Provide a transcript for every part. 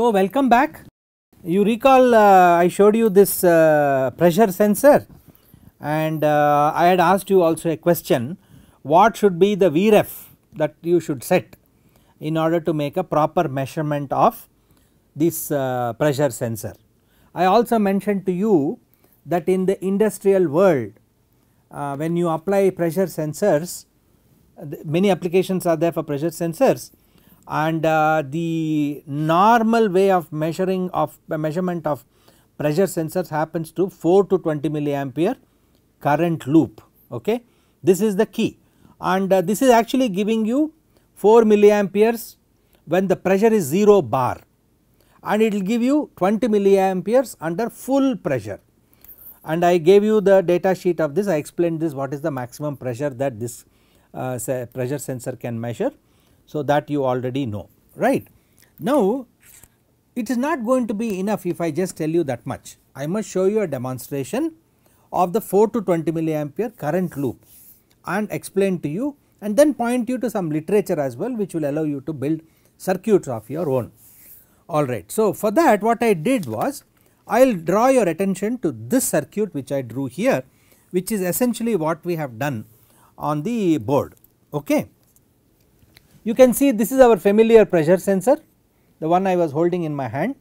So, welcome back. You recall uh, I showed you this uh, pressure sensor and uh, I had asked you also a question what should be the VREF that you should set in order to make a proper measurement of this uh, pressure sensor. I also mentioned to you that in the industrial world uh, when you apply pressure sensors many applications are there for pressure sensors and uh, the normal way of measuring of uh, measurement of pressure sensors happens to 4 to 20 milliampere current loop okay this is the key and uh, this is actually giving you 4 milliamperes when the pressure is 0 bar and it will give you 20 milliamperes under full pressure and I gave you the data sheet of this I explained this what is the maximum pressure that this uh, pressure sensor can measure so, that you already know right. Now, it is not going to be enough if I just tell you that much. I must show you a demonstration of the 4 to 20 milliampere current loop and explain to you and then point you to some literature as well which will allow you to build circuits of your own. Alright. So, for that what I did was I will draw your attention to this circuit which I drew here which is essentially what we have done on the board. Okay. You can see this is our familiar pressure sensor, the one I was holding in my hand.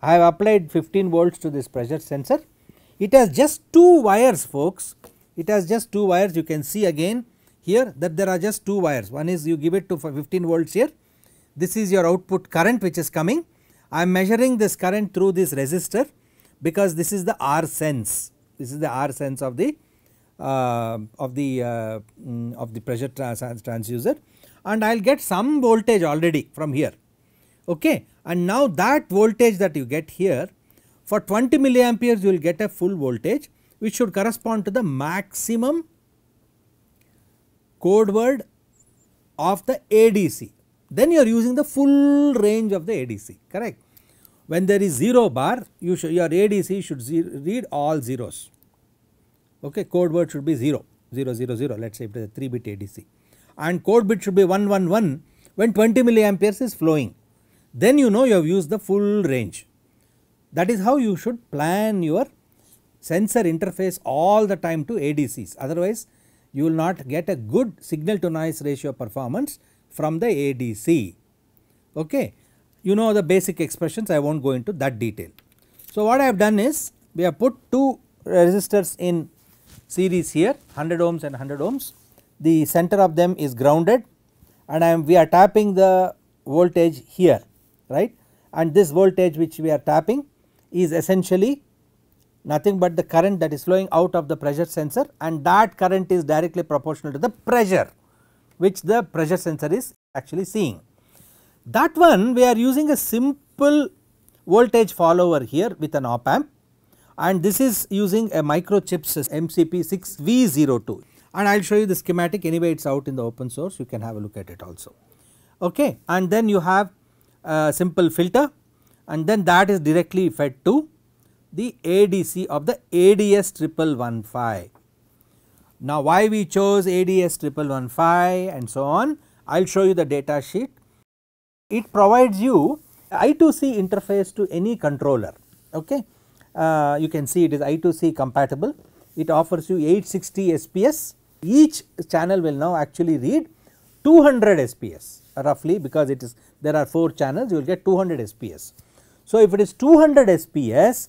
I have applied 15 volts to this pressure sensor. It has just two wires folks, it has just two wires you can see again here that there are just two wires. One is you give it to 15 volts here, this is your output current which is coming. I am measuring this current through this resistor because this is the R sense, this is the R sense of the uh, of the uh, mm, of the pressure trans transducer and I will get some voltage already from here. Okay. And now that voltage that you get here for 20 milliamperes you will get a full voltage which should correspond to the maximum code word of the ADC. Then you are using the full range of the ADC correct. When there is 0 bar you your ADC should read all zeros okay code word should be 0 0 0 0 let us say it is a 3 bit ADC and code bit should be 111 when 20 milliamperes is flowing. Then you know you have used the full range. That is how you should plan your sensor interface all the time to ADCs. Otherwise, you will not get a good signal to noise ratio performance from the ADC. Okay. You know the basic expressions, I will not go into that detail. So, what I have done is we have put two resistors in series here 100 ohms and 100 ohms the center of them is grounded and I am we are tapping the voltage here right and this voltage which we are tapping is essentially nothing but the current that is flowing out of the pressure sensor and that current is directly proportional to the pressure which the pressure sensor is actually seeing. That one we are using a simple voltage follower here with an op amp and this is using a microchips MCP 6V02 and I will show you the schematic anyway it is out in the open source you can have a look at it also okay and then you have a simple filter and then that is directly fed to the ADC of the ADS 1115. Now why we chose ADS 1115 and so on I will show you the data sheet. It provides you I2C interface to any controller okay. Uh, you can see it is I2C compatible it offers you 860 SPS each channel will now actually read 200 SPS roughly because it is there are 4 channels you will get 200 SPS. So, if it is 200 SPS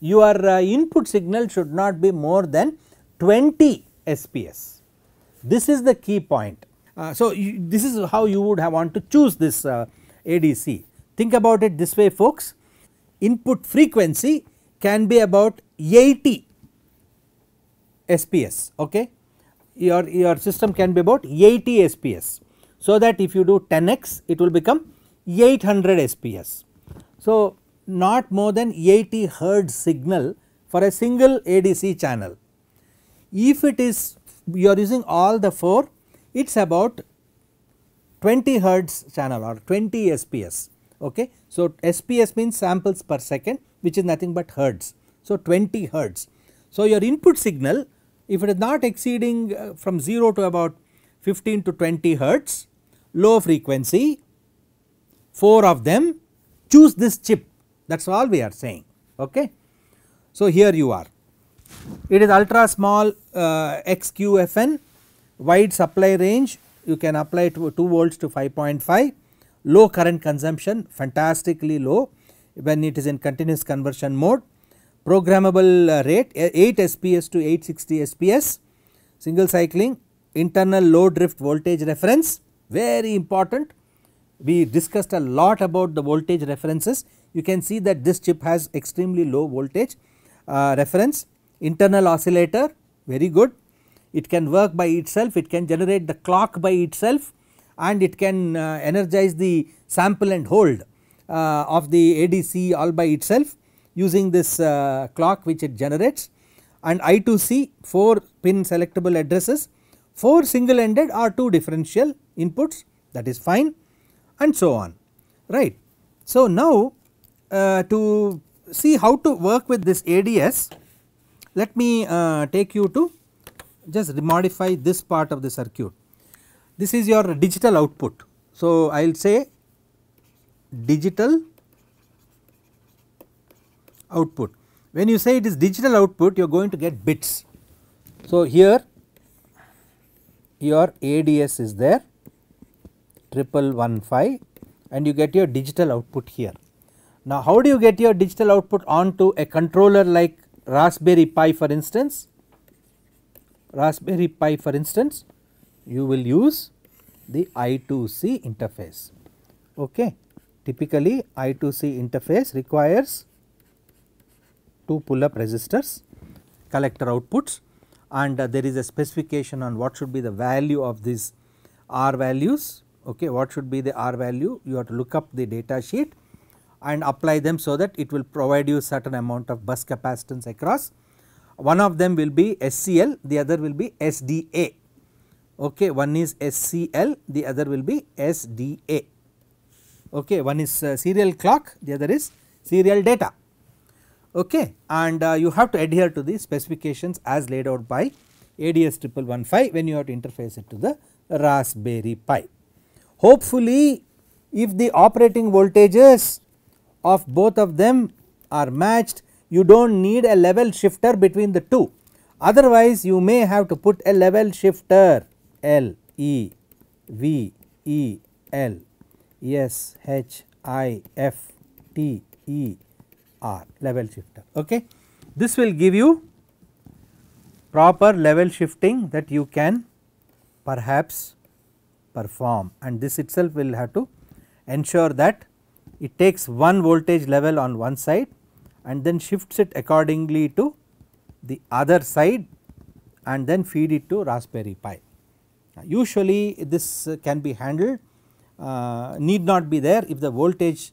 your uh, input signal should not be more than 20 SPS. This is the key point. Uh, so, you, this is how you would want to choose this uh, ADC. Think about it this way folks, input frequency can be about 80 SPS okay your, your system can be about 80 SPS. So, that if you do 10x it will become 800 SPS. So, not more than 80 hertz signal for a single ADC channel. If it is you are using all the 4 it is about 20 hertz channel or 20 SPS. Okay. So, SPS means samples per second which is nothing but hertz. So, 20 hertz. So, your input signal if it is not exceeding uh, from 0 to about 15 to 20 hertz low frequency, 4 of them choose this chip that is all we are saying. Okay. So, here you are it is ultra small uh, XQFN wide supply range you can apply to 2 volts to 5.5 low current consumption fantastically low when it is in continuous conversion mode programmable uh, rate eh, 8 SPS to 860 SPS, single cycling, internal low drift voltage reference very important. We discussed a lot about the voltage references. You can see that this chip has extremely low voltage uh, reference, internal oscillator very good. It can work by itself, it can generate the clock by itself and it can uh, energize the sample and hold uh, of the ADC all by itself using this uh, clock which it generates and I2C 4 pin selectable addresses, 4 single ended or 2 differential inputs that is fine and so on right. So, now uh, to see how to work with this ADS let me uh, take you to just modify this part of the circuit. This is your digital output. So, I will say digital output. When you say it is digital output you are going to get bits. So, here your ADS is there one five, and you get your digital output here. Now, how do you get your digital output onto a controller like Raspberry Pi for instance? Raspberry Pi for instance, you will use the I2C interface. Okay. Typically, I2C interface requires two pull up resistors collector outputs and uh, there is a specification on what should be the value of these R values okay what should be the R value you have to look up the data sheet and apply them so that it will provide you certain amount of bus capacitance across. One of them will be SCL the other will be SDA okay one is SCL the other will be SDA okay one is uh, serial clock the other is serial data okay and uh, you have to adhere to the specifications as laid out by ADS five when you have to interface it to the Raspberry Pi. Hopefully if the operating voltages of both of them are matched you do not need a level shifter between the two otherwise you may have to put a level shifter L E V E L S H I F T E R level shifter okay. This will give you proper level shifting that you can perhaps perform and this itself will have to ensure that it takes one voltage level on one side and then shifts it accordingly to the other side and then feed it to Raspberry Pi. Usually this can be handled uh, need not be there if the voltage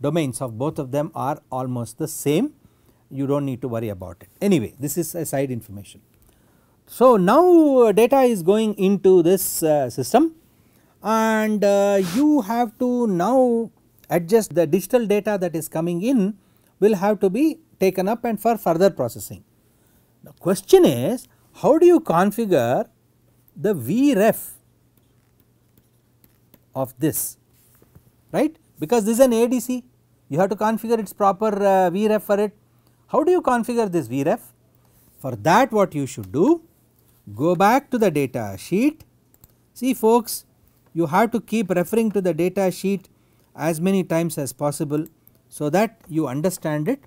domains of both of them are almost the same you do not need to worry about it. Anyway this is a side information. So now uh, data is going into this uh, system and uh, you have to now adjust the digital data that is coming in will have to be taken up and for further processing. The question is how do you configure the VREF of this right because this is an ADC you have to configure its proper uh, VREF for it. How do you configure this VREF? For that what you should do go back to the data sheet. See folks you have to keep referring to the data sheet as many times as possible so that you understand it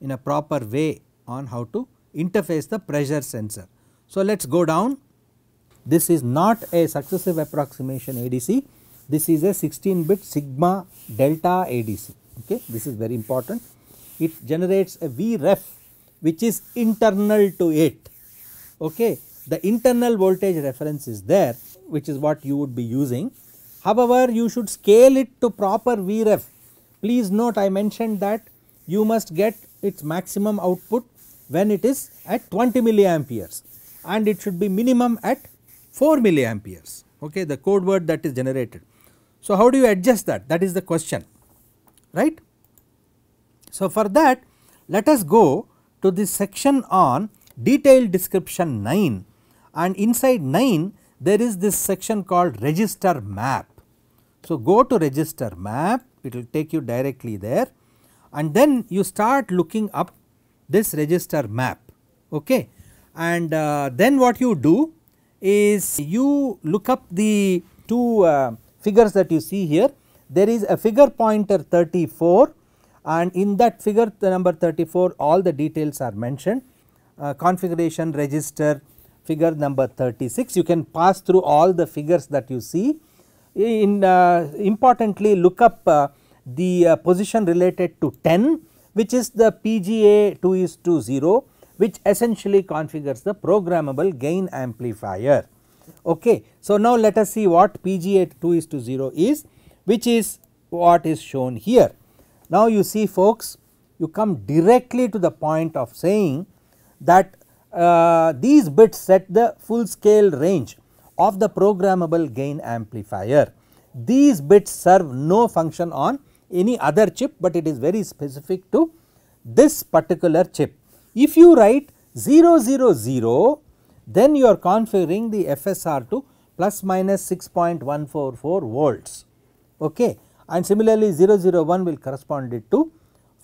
in a proper way on how to interface the pressure sensor. So, let us go down this is not a successive approximation ADC this is a 16 bit sigma delta ADC. Okay, this is very important. It generates a Vref which is internal to it. Okay, the internal voltage reference is there which is what you would be using. However, you should scale it to proper Vref. Please note I mentioned that you must get its maximum output when it is at 20 milliamperes and it should be minimum at 4 milliamperes okay the code word that is generated so, how do you adjust that? That is the question, right. So, for that let us go to this section on detailed description 9 and inside 9 there is this section called register map. So, go to register map it will take you directly there and then you start looking up this register map okay. and uh, then what you do is you look up the two uh, figures that you see here there is a figure pointer 34 and in that figure number 34 all the details are mentioned uh, configuration register figure number 36 you can pass through all the figures that you see in uh, importantly look up uh, the uh, position related to 10 which is the PGA 2 is to 0 which essentially configures the programmable gain amplifier. Okay. So, now let us see what PGA 2 is to 0 is which is what is shown here. Now, you see folks you come directly to the point of saying that uh, these bits set the full scale range of the programmable gain amplifier. These bits serve no function on any other chip, but it is very specific to this particular chip. If you write 000 then you are configuring the FSR to plus minus 6.144 volts okay and similarly 001 will correspond it to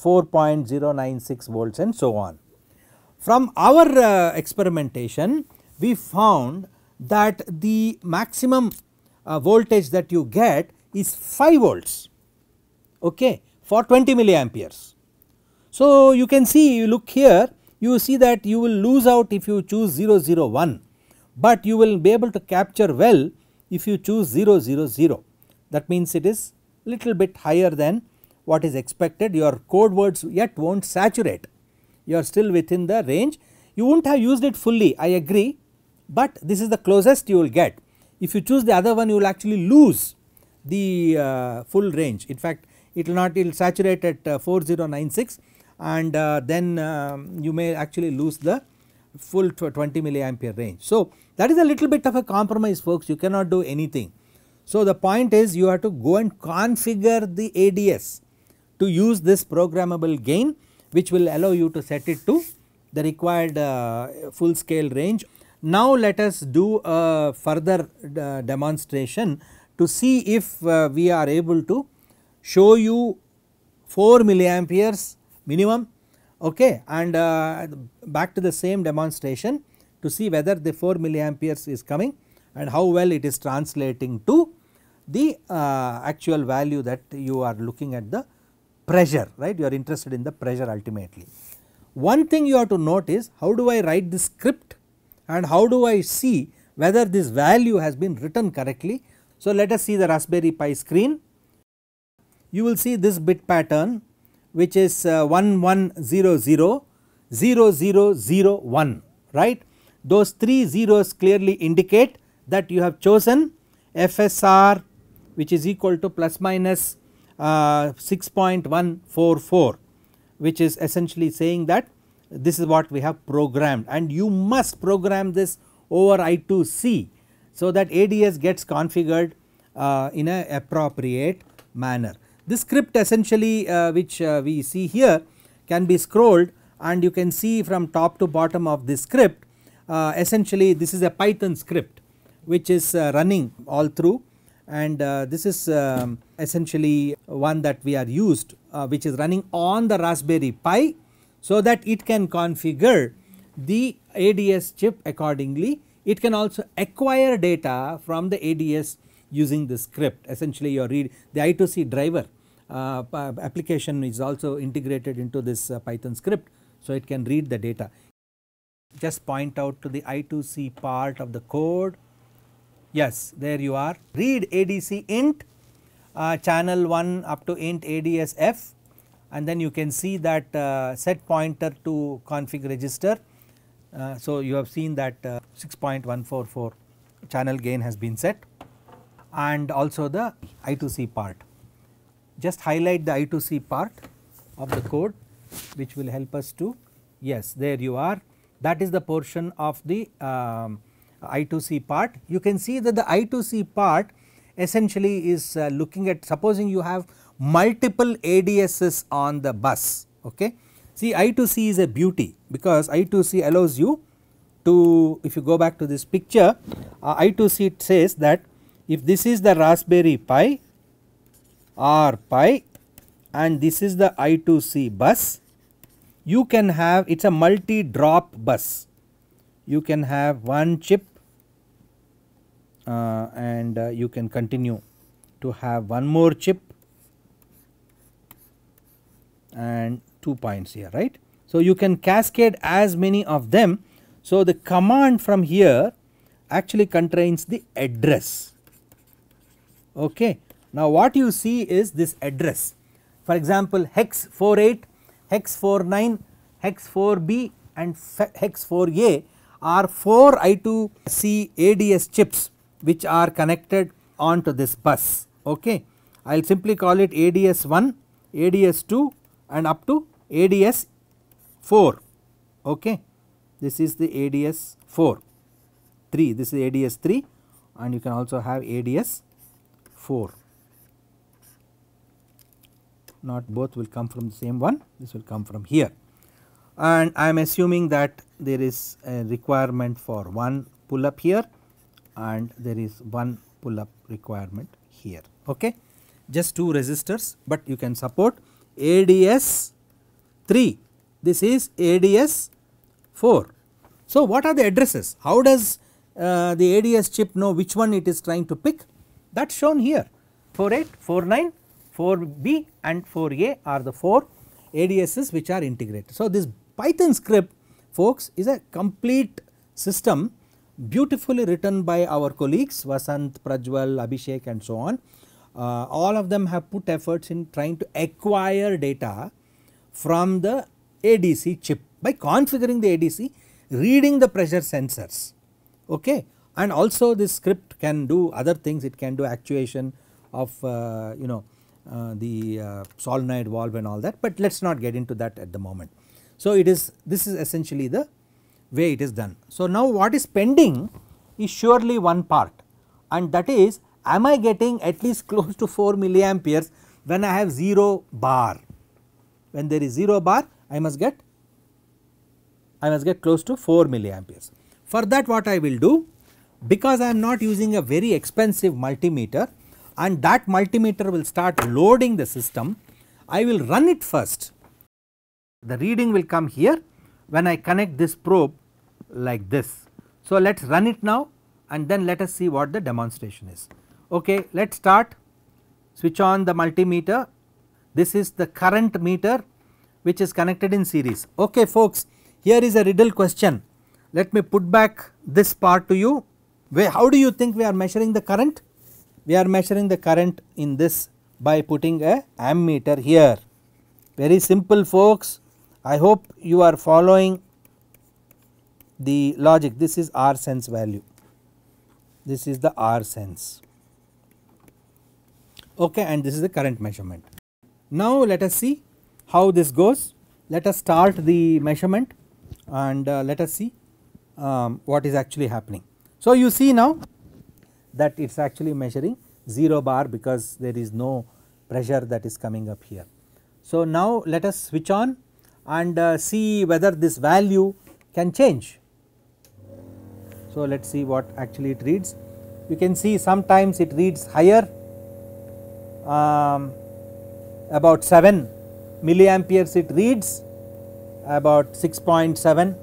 4.096 volts and so on. From our uh, experimentation we found that the maximum uh, voltage that you get is 5 volts okay for 20 milliamperes. So, you can see you look here you see that you will lose out if you choose 001 but you will be able to capture well if you choose 000 that means it is little bit higher than what is expected your code words yet will not saturate you are still within the range you will not have used it fully I agree but this is the closest you will get if you choose the other one you will actually lose the uh, full range in fact it will not it will saturate at uh, 4096 and uh, then um, you may actually lose the full 20 milliampere range. So, that is a little bit of a compromise folks you cannot do anything. So, the point is you have to go and configure the ADS to use this programmable gain which will allow you to set it to the required uh, full scale range. Now, let us do a further uh, demonstration to see if uh, we are able to show you 4 milliamperes minimum okay and uh, back to the same demonstration to see whether the 4 milliamperes is coming and how well it is translating to the uh, actual value that you are looking at the pressure right you are interested in the pressure ultimately. One thing you have to note is how do I write the script and how do I see whether this value has been written correctly. So, let us see the Raspberry Pi screen. You will see this bit pattern which is uh, 11000001 right. Those 3 zeros clearly indicate that you have chosen FSR which is equal to plus minus, uh, 6.144 which is essentially saying that this is what we have programmed and you must program this over I2C so that ADS gets configured uh, in a appropriate manner. This script essentially uh, which uh, we see here can be scrolled and you can see from top to bottom of this script uh, essentially this is a Python script which is running all through and this is um, essentially one that we are used which is running on the Raspberry Pi so that it can configure the ADS chip accordingly. It can also acquire data from the ADS using the script essentially you read the I2C driver uh, application is also integrated into this uh, Python script. So, it can read the data. Just point out to the I2C part of the code. Yes, there you are. Read ADC int uh, channel 1 up to int ADSF and then you can see that uh, set pointer to config register. Uh, so, you have seen that uh, 6.144 channel gain has been set and also the I2C part. Just highlight the I2C part of the code which will help us to yes there you are that is the portion of the uh, um, I2C part. You can see that the I2C part essentially is uh, looking at supposing you have multiple ADSs on the bus okay. See I2C is a beauty because I2C allows you to if you go back to this picture uh, I2C says that if this is the Raspberry Pi R Pi and this is the I2C bus, you can have it is a multi drop bus. You can have one chip uh, and uh, you can continue to have one more chip and two points here right. So, you can cascade as many of them. So, the command from here actually contains the address Okay. Now, what you see is this address for example, hex 48, hex 49, hex 4b and hex 4a are 4 I2C ADS chips which are connected onto this bus. Okay. I will simply call it ADS 1, ADS 2 and up to ADS 4. Okay. This is the ADS 4, 3, this is ADS 3 and you can also have ADS 4 not both will come from the same one this will come from here and I am assuming that there is a requirement for one pull up here and there is one pull up requirement here okay just two resistors but you can support ADS 3 this is ADS 4. So what are the addresses how does uh, the ADS chip know which one it is trying to pick that is shown here 48, 49, 4b and 4a are the 4 ADSs which are integrated. So, this Python script folks is a complete system beautifully written by our colleagues Vasant, Prajwal, Abhishek and so on. Uh, all of them have put efforts in trying to acquire data from the ADC chip by configuring the ADC, reading the pressure sensors. Okay and also this script can do other things it can do actuation of uh, you know uh, the uh, solenoid valve and all that but let us not get into that at the moment. So it is this is essentially the way it is done. So now what is pending is surely one part and that is am I getting at least close to 4 milliamperes when I have 0 bar when there is 0 bar I must get I must get close to 4 milliamperes. For that what I will do because I am not using a very expensive multimeter and that multimeter will start loading the system, I will run it first. The reading will come here when I connect this probe like this. So, let us run it now and then let us see what the demonstration is. Okay, let us start switch on the multimeter. This is the current meter which is connected in series. Okay folks, here is a riddle question. Let me put back this part to you where, how do you think we are measuring the current? We are measuring the current in this by putting a ammeter here. Very simple folks. I hope you are following the logic. This is R sense value. This is the R sense. Okay, and this is the current measurement. Now let us see how this goes. Let us start the measurement and uh, let us see um, what is actually happening. So, you see now that it is actually measuring 0 bar because there is no pressure that is coming up here. So, now let us switch on and uh, see whether this value can change. So, let us see what actually it reads. You can see sometimes it reads higher um, about 7 milliamperes it reads about 6.7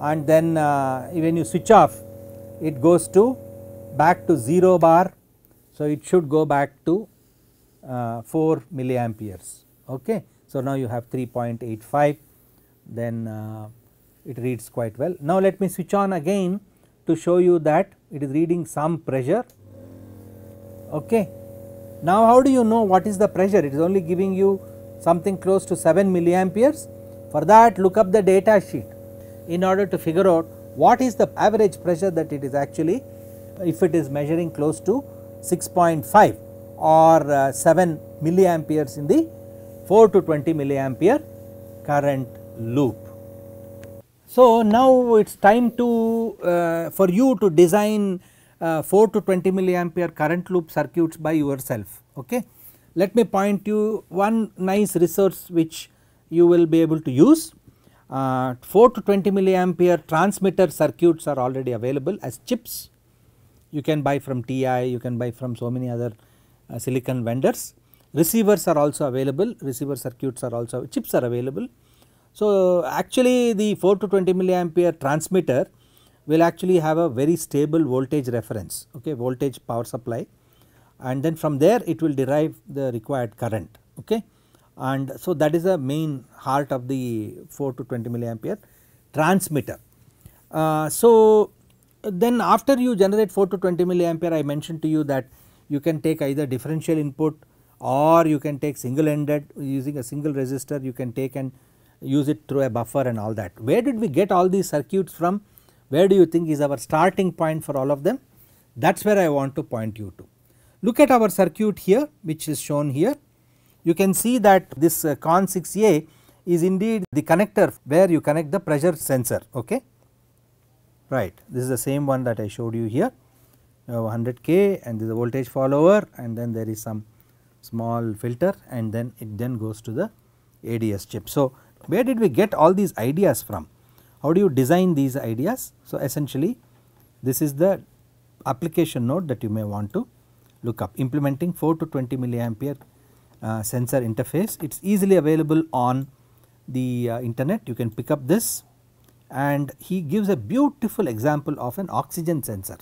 and then uh, when you switch off it goes to back to 0 bar. So, it should go back to uh, 4 milliamperes okay. So, now you have 3.85 then uh, it reads quite well. Now, let me switch on again to show you that it is reading some pressure okay. Now, how do you know what is the pressure it is only giving you something close to 7 milliamperes for that look up the data sheet in order to figure out what is the average pressure that it is actually if it is measuring close to 6.5 or uh, 7 milliamperes in the 4 to 20 milliampere current loop. So, now it is time to uh, for you to design uh, 4 to 20 milliampere current loop circuits by yourself. Okay. Let me point you one nice resource which you will be able to use uh, 4 to 20 milliampere transmitter circuits are already available as chips. You can buy from TI, you can buy from so many other uh, silicon vendors. Receivers are also available, receiver circuits are also, chips are available. So, actually the 4 to 20 milliampere transmitter will actually have a very stable voltage reference, okay, voltage power supply and then from there it will derive the required current, okay and so that is the main heart of the 4 to 20 milliampere transmitter. Uh, so then after you generate 4 to 20 milliampere I mentioned to you that you can take either differential input or you can take single ended using a single resistor you can take and use it through a buffer and all that. Where did we get all these circuits from? Where do you think is our starting point for all of them? That is where I want to point you to. Look at our circuit here which is shown here you can see that this uh, CON 6A is indeed the connector where you connect the pressure sensor okay right this is the same one that I showed you here have uh, 100 K and this is a voltage follower and then there is some small filter and then it then goes to the ADS chip. So where did we get all these ideas from? How do you design these ideas? So essentially this is the application node that you may want to look up implementing 4 to 20 milliampere uh, sensor interface. It is easily available on the uh, internet you can pick up this and he gives a beautiful example of an oxygen sensor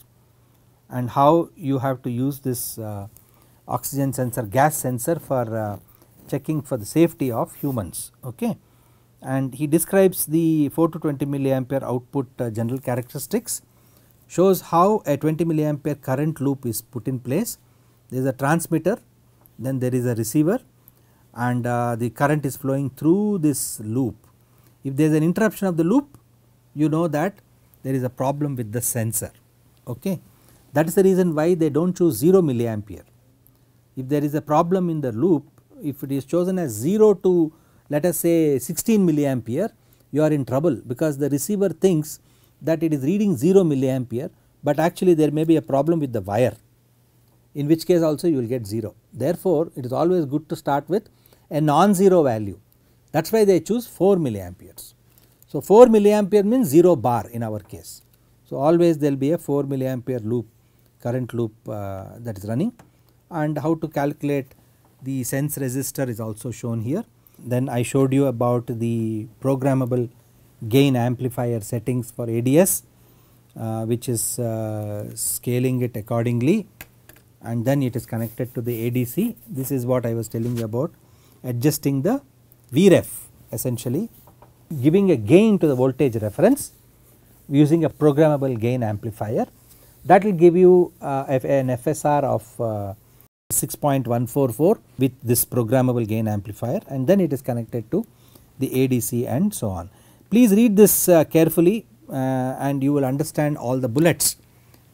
and how you have to use this uh, oxygen sensor gas sensor for checking for the safety of humans okay and he describes the 4 to 20 milliampere output uh, general characteristics shows how a 20 milliampere current loop is put in place there is a transmitter then there is a receiver and uh, the current is flowing through this loop. If there is an interruption of the loop you know that there is a problem with the sensor okay. That is the reason why they do not choose 0 milliampere. If there is a problem in the loop if it is chosen as 0 to let us say 16 milliampere you are in trouble because the receiver thinks that it is reading 0 milliampere but actually there may be a problem with the wire in which case also you will get 0. Therefore, it is always good to start with a non-zero value that is why they choose 4 milliamperes. So, 4 milliampere means 0 bar in our case. So, always there will be a 4 milliampere loop current loop uh, that is running and how to calculate the sense resistor is also shown here. Then I showed you about the programmable gain amplifier settings for ADS uh, which is uh, scaling it accordingly and then it is connected to the ADC. This is what I was telling you about adjusting the VREF essentially giving a gain to the voltage reference using a programmable gain amplifier that will give you uh, an FSR of uh, 6.144 with this programmable gain amplifier and then it is connected to the ADC and so on. Please read this uh, carefully uh, and you will understand all the bullets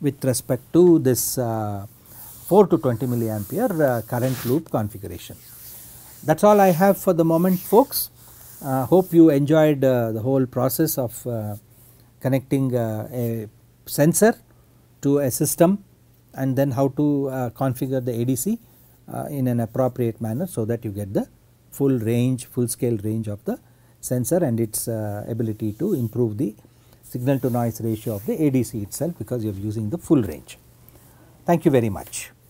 with respect to this uh, 4 to 20 milliampere uh, current loop configuration. That is all I have for the moment folks. Uh, hope you enjoyed uh, the whole process of connecting a sensor to a system and then how to uh, configure the ADC uh, in an appropriate manner so that you get the full range full scale range of the sensor and its uh, ability to improve the signal to noise ratio of the ADC itself because you are using the full range. Thank you very much.